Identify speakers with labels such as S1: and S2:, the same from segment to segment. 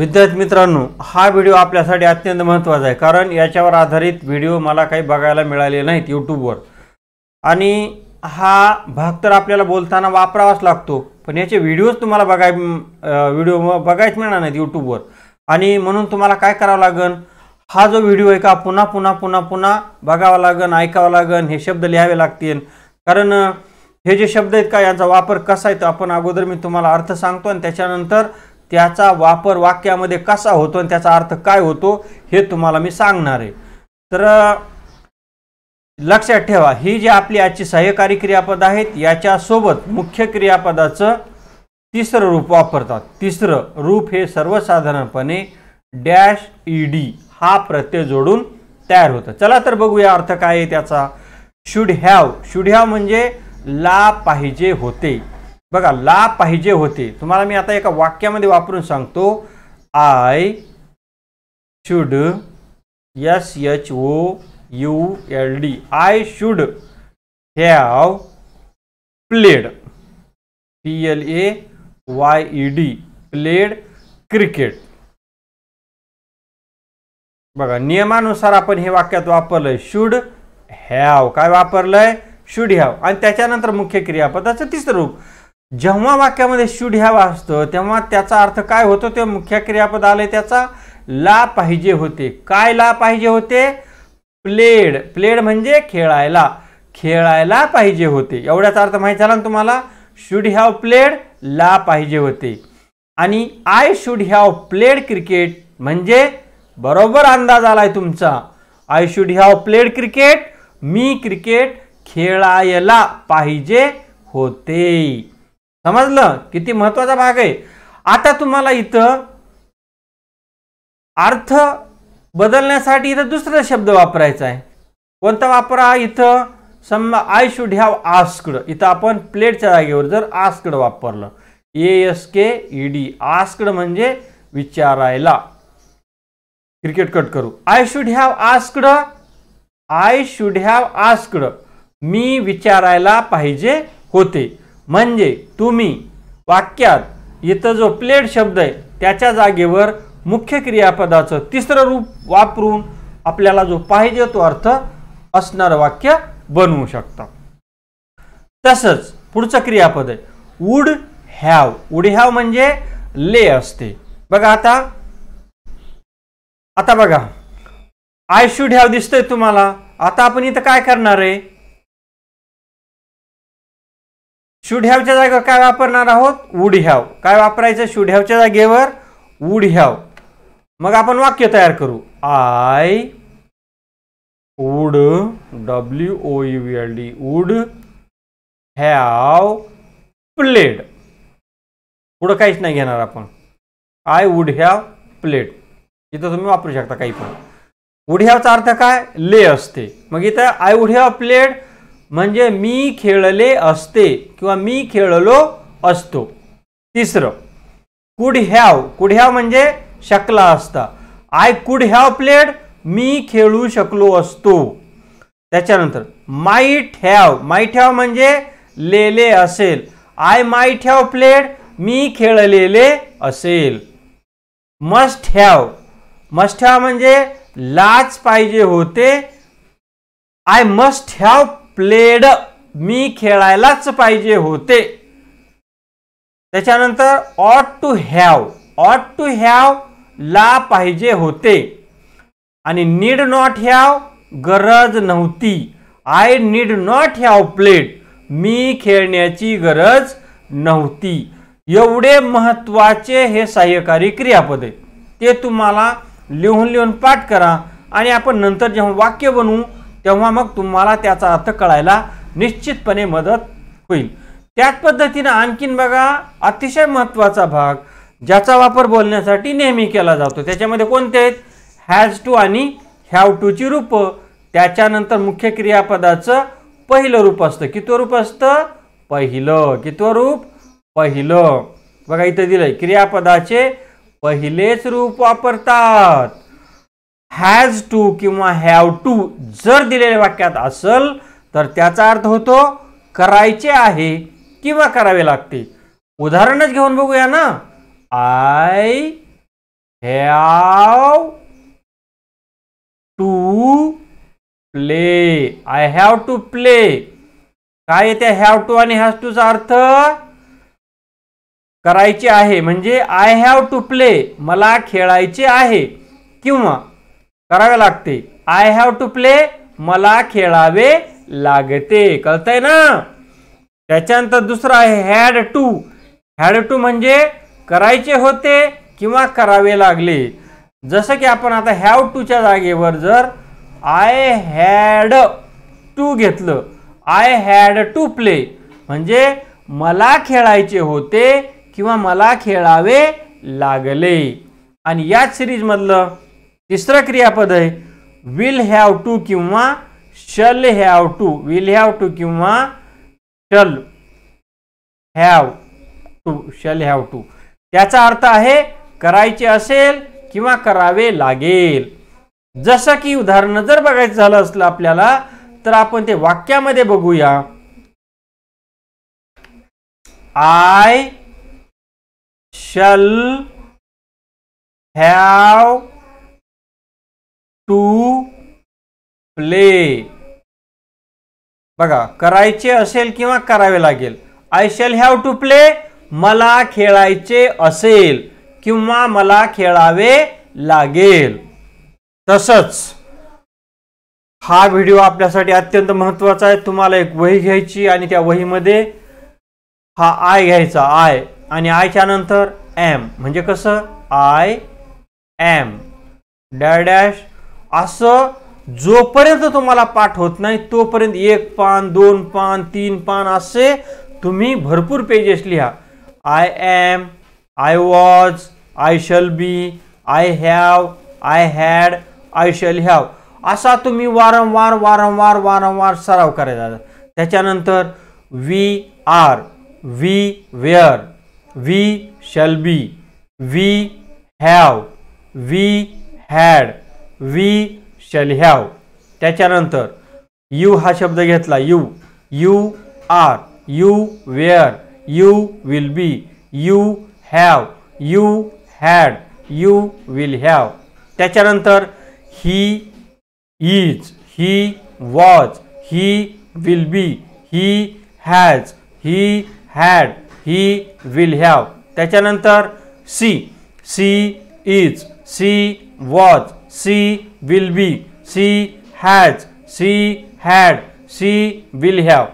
S1: विद्यार्थी मित्रांनो हा व्हिडिओ आपल्यासाठी अत्यंत महत्त्वाचा आहे कारण याच्यावर आधारित व्हिडिओ मला काही बघायला मिळाले नाहीत यूट्यूबवर आणि हा भाग तर आपल्याला बोलताना वापरावाच लागतो पण याचे व्हिडिओज तुम्हाला बघाय व्हिडिओ बघायच मिळणार नाहीत यूट्यूबवर आणि म्हणून तुम्हाला काय करावं लागेल हा जो व्हिडिओ आहे का पुन्हा पुन्हा पुन्हा पुन्हा बघावा लागेल ऐकावा लागेल हे शब्द लिहावे लागतील कारण हे जे शब्द आहेत का यांचा वापर कसा आहे तो आपण अगोदर मी तुम्हाला अर्थ सांगतो आणि त्याच्यानंतर त्याचा वापर वाक्यामध्ये कसा होतो आणि त्याचा अर्थ काय होतो हे तुम्हाला मी सांगणार आहे तर लक्षात ठेवा ही जी आपली आजची सहकारी क्रियापद आहेत याच्यासोबत मुख्य क्रियापदाचं तिसरं रूप वापरतात तिसरं रूप हे सर्वसाधारणपणे डॅश ई डी हा प्रत्यय जोडून तयार होतं चला तर बघूया अर्थ काय आहे त्याचा शुड हॅव शुड हॅव म्हणजे ला पाहिजे होते बघा ला पाहिजे होते तुम्हाला मी आता एका वाक्यामध्ये वापरून सांगतो I should S H O U L D I should have played P L A Y E D played cricket बघा नियमानुसार आपण हे वाक्यात वापरलंय शुड हॅव काय वापरलंय शुड हॅव आणि त्याच्यानंतर मुख्य क्रियापदाचं तिसरं रूप जेव्हा वाक्यामध्ये शूड ह्यावा असतं तेव्हा त्याचा अर्थ काय होतो ते मुख्य क्रियापद आले त्याचा ला पाहिजे होते काय ला पाहिजे होते प्लेड प्लेड म्हणजे खेळायला खेळायला पाहिजे होते एवढ्याचा अर्थ माहीत झाला ना तुम्हाला शूड हॅव प्लेड ला पाहिजे होते आणि I should have played cricket म्हणजे बरोबर अंदाज आलाय तुमचा I should have played cricket मी क्रिकेट खेळायला पाहिजे होते समजलं किती महत्वाचा भाग आहे आता तुम्हाला इथं अर्थ बदलण्यासाठी इथं दुसरा शब्द वापरायचा आहे कोणता वापरा इथं सम आय शुड हॅव आस्कड इथं आपण प्लेटच्या जागेवर जर आस्कड वापरलं A S K E D asked म्हणजे विचारायला क्रिकेट कट करू I should have asked I should have asked मी विचारायला पाहिजे होते म्हणजे तुम्ही वाक्यात इथं जो प्लेट शब्द आहे त्याच्या जागेवर मुख्य क्रियापदाचं तिसरं रूप वापरून आपल्याला जो पाहिजे तो अर्थ असणारं वाक्य बनवू शकता तसंच पुढचं क्रियापद आहे वूड हॅव वूड हॅव म्हणजे ले असते बघा आता आता बघा आय शूड हॅव दिसतंय तुम्हाला आता आपण इथं काय करणार आहे शुड हॅवच्या जागेवर काय वापरणार आहोत वुड हॅव काय वापरायचं शुड हॅवच्या जागेवर वुड हॅव मग आपण वाक्य तयार करू I would W O U L D would have played पुढं काहीच नाही घेणार आपण आय वुड हॅव प्लेड इथं तुम्ही वापरू शकता काही पण वुड हॅवचा अर्थ काय ले असते मग इथं आय वुड हॅव प्लेड म्हणजे मी खेळले असते किंवा मी खेळलो असतो तिसरं कुड हॅव कुड हॅव म्हणजे शकला असता आय कुड हॅव प्लेड मी खेळू शकलो असतो त्याच्यानंतर माईट हॅव माईट हॅव म्हणजे लेले असेल आय माईट हॅव प्लेड मी खेळलेले असेल मस्ट हॅव मस्ट हॅव म्हणजे लाच पाहिजे होते आय मस्ट हॅव प्लेड मी खेळायलाच पाहिजे होते त्याच्यानंतर ought to have ought to have ला पाहिजे होते आणि नीड नॉट हॅव गरज नव्हती I need not have played मी खेळण्याची गरज नव्हती एवढे महत्वाचे हे सहाय्यकारी क्रियापद आहे ते तुम्हाला लिहून लिहून पाठ करा आणि आपण नंतर जेव्हा वाक्य बनवू तेव्हा मग तुम्हाला त्याचा अर्थ कळायला निश्चितपणे मदत होईल त्याच पद्धतीनं आणखीन बघा अतिशय महत्त्वाचा भाग ज्याचा वापर बोलण्यासाठी नेहमी केला जातो त्याच्यामध्ये कोणते आहेत हॅज टू आणि हॅव टूची रूपं त्याच्यानंतर मुख्य क्रियापदाचं पहिलं रूप असतं कितव रूप असतं पहिलं कितव रूप पहिलं बघा इथं दिलं क्रियापदाचे पहिलेच रूप वापरतात हॅज टू किंवा हॅव टू जर दिलेल्या वाक्यात असेल तर त्याचा अर्थ होतो करायचे आहे किंवा करावे लागते उदाहरणच घेऊन बघूया ना I have to play I have to play काय येते हॅव टू आणि हॅज चा अर्थ करायचे आहे म्हणजे आय हॅव टू प्ले मला खेळायचे आहे किंवा करावे लागते आय हॅव टू प्ले मला खेळावे लागते कळतंय ना त्याच्यानंतर दुसरं आहे हॅड टू हॅड टू म्हणजे करायचे होते किंवा करावे लागले जसं की आपण आता हॅव टूच्या जागेवर जर आय हॅड टू घेतलं आय हॅड टू प्ले म्हणजे मला खेळायचे होते किंवा मला खेळावे लागले आणि याच सिरीजमधलं तिसरं क्रियापद आहे विल हॅव टू किंवा shall have to will have to किंवा shall have to shall have to त्याचा अर्थ आहे करायचे असेल किंवा करावे लागेल जसं की उदाहरण जर बघायचं झालं असलं आपल्याला तर आपण ते वाक्यामध्ये बघूया I shall have to play बघा करायचे असेल किंवा करावे लागेल I shall have to play मला खेळायचे असेल किंवा मला खेळावे लागेल तसंच हा व्हिडिओ आपल्यासाठी अत्यंत महत्त्वाचा आहे तुम्हाला एक वही घ्यायची आणि त्या वहीमध्ये हा आय घ्यायचा आय आणि आयच्या नंतर एम म्हणजे कसं आय एम डॅश असं जोपर्यंत तुम्हाला पाठ होत नाही तोपर्यंत एक पान दोन पान तीन पान असे तुम्ही भरपूर पेजेस लिहा I am I was I shall be I have I had I shall have असा तुम्ही वारंवार वारंवार वारंवार सराव करायचा त्याच्यानंतर we are we were we shall be we have we had we shall have त्याच्यानंतर यू हा शब्द घेतला you you are you were you will be you have you had you will have त्याच्यानंतर he is he was he will be he has he had he will have त्याच्यानंतर she she is she was she will be she has she had she will have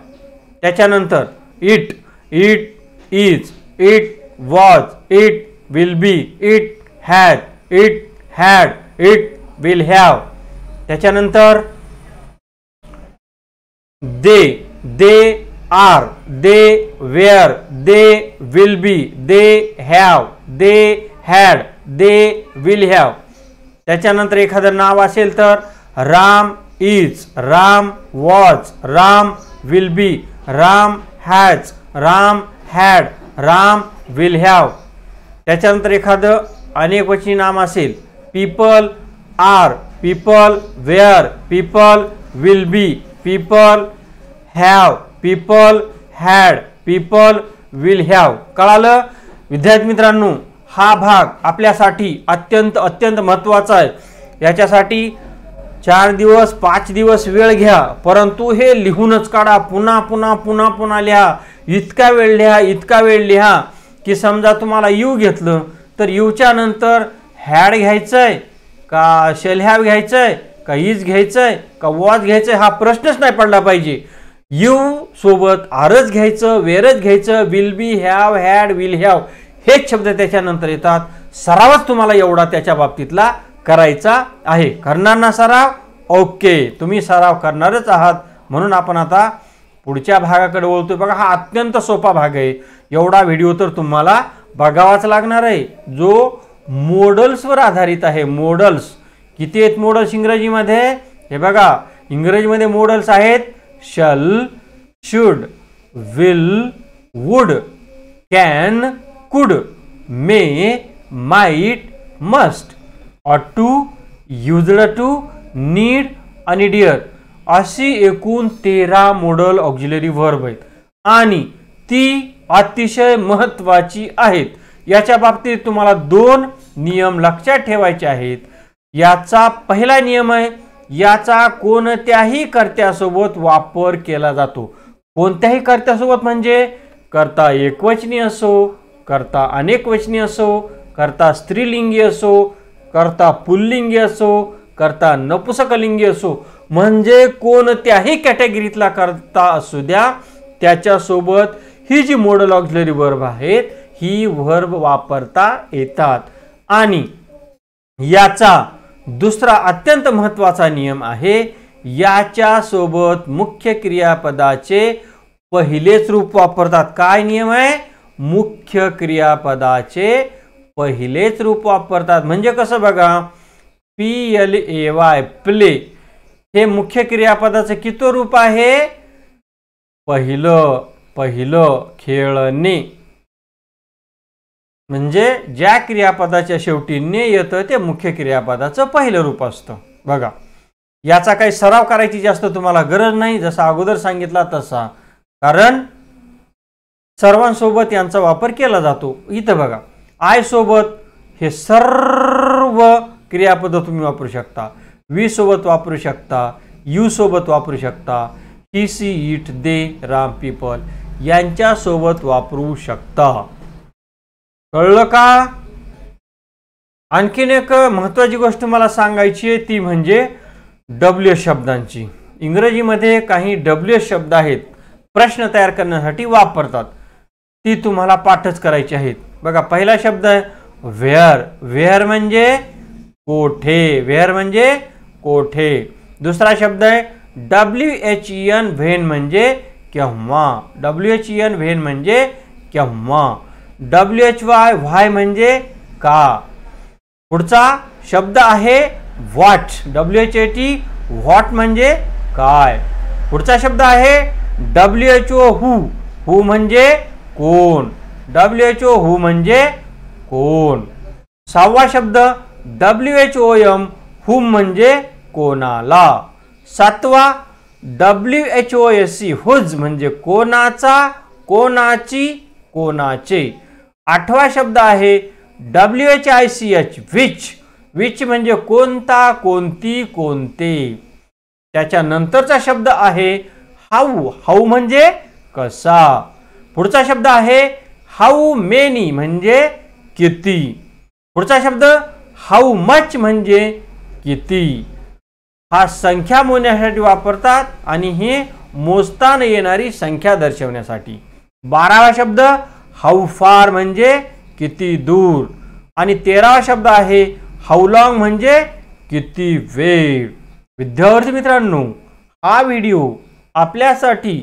S1: तर it it is it was it will be it has it had it will have तर they they are they were they will be they have they had they will have त्याच्यानंतर एखादं नाव असेल तर Ram is Ram was Ram will be Ram has Ram had Ram will have त्याच्यानंतर एखादं अनेकवचनी नाम असेल people are people were people will be people have people had people will have कळालं विद्यार्थी मित्रांनो हा भाग आपल्यासाठी अत्यंत अत्यंत महत्त्वाचा आहे याच्यासाठी चार दिवस पाच दिवस वेळ घ्या परंतु हे लिहूनच काढा पुन्हा पुन्हा पुन्हा पुन्हा लिहा इतका वेळ लिहा इतका वेळ लिहा की समजा तुम्हाला यू घेतलं तर यूच्या नंतर हॅड घ्यायचं आहे का शेल हॅव घ्यायचं आहे का इज घ्यायचं आहे का वॉज घ्यायचं आहे हा प्रश्नच नाही पडला पाहिजे यू सोबत आरच घ्यायचं वेरच घ्यायचं will be have had will have हेच शब्द त्याच्यानंतर येतात सरावच तुम्हाला एवढा त्याच्या बाबतीतला करायचा आहे करणार ना सराव ओके तुम्ही सराव करणारच आहात म्हणून आपण आता पुढच्या भागाकडे बोलतो बघा हा अत्यंत सोपा भाग आहे एवढा व्हिडिओ तर तुम्हाला बघावाच लागणार आहे जो मॉडल्सवर आधारित आहे मॉडल्स किती आहेत मॉडल्स इंग्रजीमध्ये हे बघा इंग्रजीमध्ये मॉडल्स आहेत shall should will would can could may might must Or to used to need आणि डिअर अशी एकूण तेरा मॉडल ऑक्झिलरी वर्ब आहेत आणि ती अतिशय महत्त्वाची आहेत याच्या बाबतीत तुम्हाला दोन नियम लक्षात ठेवायचे आहेत याचा पहिला नियम आहे याचा कोणत्याही कर्त्यासोबत वापर केला जातो कोणत्याही कर्त्यासोबत म्हणजे कर्ता एकवचनी असो करता अनेक वचनी असो करता स्त्रीलिंगी असो करता पुल्लिंगी असो करता नपुसकलिंगी असो म्हणजे कोणत्याही कॅटेगरीतला करता असू द्या त्याच्यासोबत ही जी मोडल ऑक्झिलरी वर्ब आहेत ही वर्ब वापरता येतात आणि याचा दुसरा अत्यंत महत्त्वाचा नियम आहे याच्यासोबत मुख्य क्रियापदाचे पहिलेच रूप वापरतात काय नियम आहे मुख्य क्रियापदाचे पहिलेच रूप वापरतात म्हणजे कसं बघा P L A Y play हे मुख्य क्रियापदाचं किती रूप आहे पहिलं पहिलं खेळणे म्हणजे ज्या क्रियापदाच्या शेवटी ने येतं ते मुख्य क्रियापदाचं पहिलं रूप असतं बघा याचा काही सराव करायची जास्त तुम्हाला गरज नाही जसा अगोदर सांगितला तसा कारण सर्वांसोबत यांचा वापर केला जातो इथं बघा आय सोबत हे सर्व क्रियापद तुम्ही वापरू शकता वी सोबत वापरू शकता यू सोबत वापरू शकता he she it they Ram people यांच्यासोबत वापरू शकता कळलं का आणखीन एक महत्त्वाची गोष्ट मला सांगायची आहे ती म्हणजे डब्ल्यू शब्दांची इंग्रजीमध्ये काही डब्ल्यू शब्द आहेत प्रश्न तयार करण्यासाठी वापरतात ती तुम्हाला पाठच करायची आहेत बघा पहिला शब्द आहे व्हेअर व्हेअर म्हणजे कोठे व्हेअर म्हणजे कोठे दुसरा शब्द आहे डब्ल्यू एच एन व्हेन म्हणजे केव्हा डब्ल्यू एच एन व्हेन म्हणजे केव्हा डब्ल्यू एच वाय व्हाय म्हणजे का पुढचा शब्द आहे what W H A T what म्हणजे काय पुढचा शब्द आहे डब्ल्यू एच ओ हू हू म्हणजे कोण डब्ल्यू एच ओ हु म्हणजे कोण सहावा शब्द W H O M whom म्हणजे कोणाला सातवा W H O S E whose म्हणजे कोणाचा कोणाची कोणाचे आठवा शब्द आहे W H I C H which which म्हणजे कोणता कोणती कोणते त्याच्यानंतरचा शब्द आहे हाऊ हाऊ म्हणजे कसा पुढचा शब्द आहे हाऊ मेनी म्हणजे किती पुढचा शब्द हाऊ मच म्हणजे किती हा संख्या मोजण्यासाठी वापरतात आणि ही मोजताना येणारी संख्या दर्शवण्यासाठी बारावा शब्द हाऊ फार म्हणजे किती दूर आणि तेरावा शब्द आहे हाऊ लॉंग म्हणजे किती वेळ विद्यार्थी मित्रांनो हा व्हिडिओ आपल्यासाठी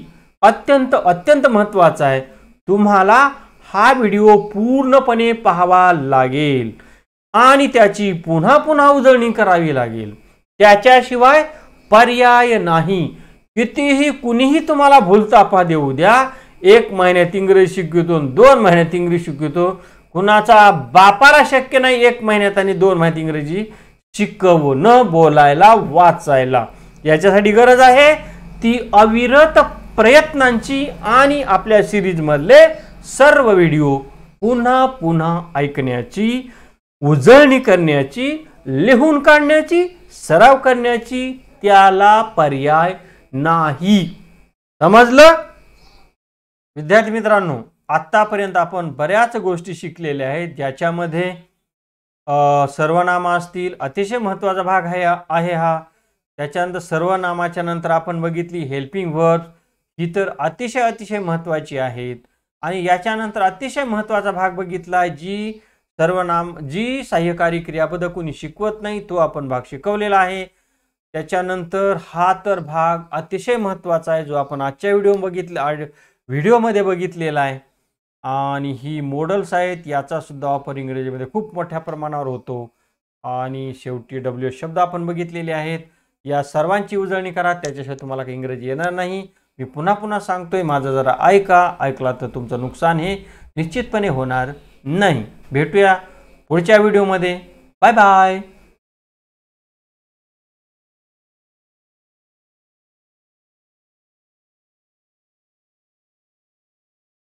S1: अत्यंत अत्यंत महत्त्वाचा आहे तुम्हाला हा व्हिडिओ पूर्णपणे पाहावा लागेल आणि त्याची पुन्हा पुन्हा उजळणी करावी लागेल त्याच्याशिवाय पर्याय नाही कितीही कुणीही तुम्हाला भूलतापा देऊ द्या एक महिन्यात इंग्रजी शिकवतो दोन महिन्यात इंग्रजी शिकवतो कुणाचा बापारा शक्य नाही एक महिन्यात आणि दोन महिन्यात इंग्रजी न बोलायला वाचायला याच्यासाठी गरज आहे ती अविरत प्रयत्नांची आणि आपल्या सिरीजमधले सर्व व्हिडिओ पुन्हा पुन्हा ऐकण्याची उजळणी करण्याची लिहून काढण्याची सराव करण्याची त्याला पर्याय नाही समजलं विद्यार्थी मित्रांनो आत्तापर्यंत आपण बऱ्याच गोष्टी शिकलेल्या आहेत ज्याच्यामध्ये सर्वनामा असतील अतिशय महत्त्वाचा भाग आहे आहे हा त्याच्यानंतर सर्वनामाच्या नंतर आपण बघितली हेल्पिंग वर्ब ही तर अतिशय अतिशय महत्त्वाची आहेत आणि याच्यानंतर अतिशय महत्त्वाचा भाग बघितला जी सर्वनाम जी सहाय्यकारी क्रियापद कोणी शिकवत नाही तो आपण भाग शिकवलेला आहे त्याच्यानंतर हा तर भाग अतिशय महत्त्वाचा आहे जो आपण आजच्या व्हिडिओ बघितला व्हिडिओमध्ये बघितलेला आहे आणि ही मॉडल्स आहेत याचासुद्धा वापर इंग्रजीमध्ये खूप मोठ्या प्रमाणावर होतो आणि शेवटी डब्ल्यू शब्द आपण बघितलेले आहेत या सर्वांची उजळणी करा त्याच्याशिवाय तुम्हाला काही इंग्रजी येणार नाही मी पुन्हा पुन्हा सांगतोय माझं जरा ऐका ऐकला तर तुमचं नुकसान हे निश्चितपणे होणार नाही भेटूया पुढच्या व्हिडिओमध्ये बाय बाय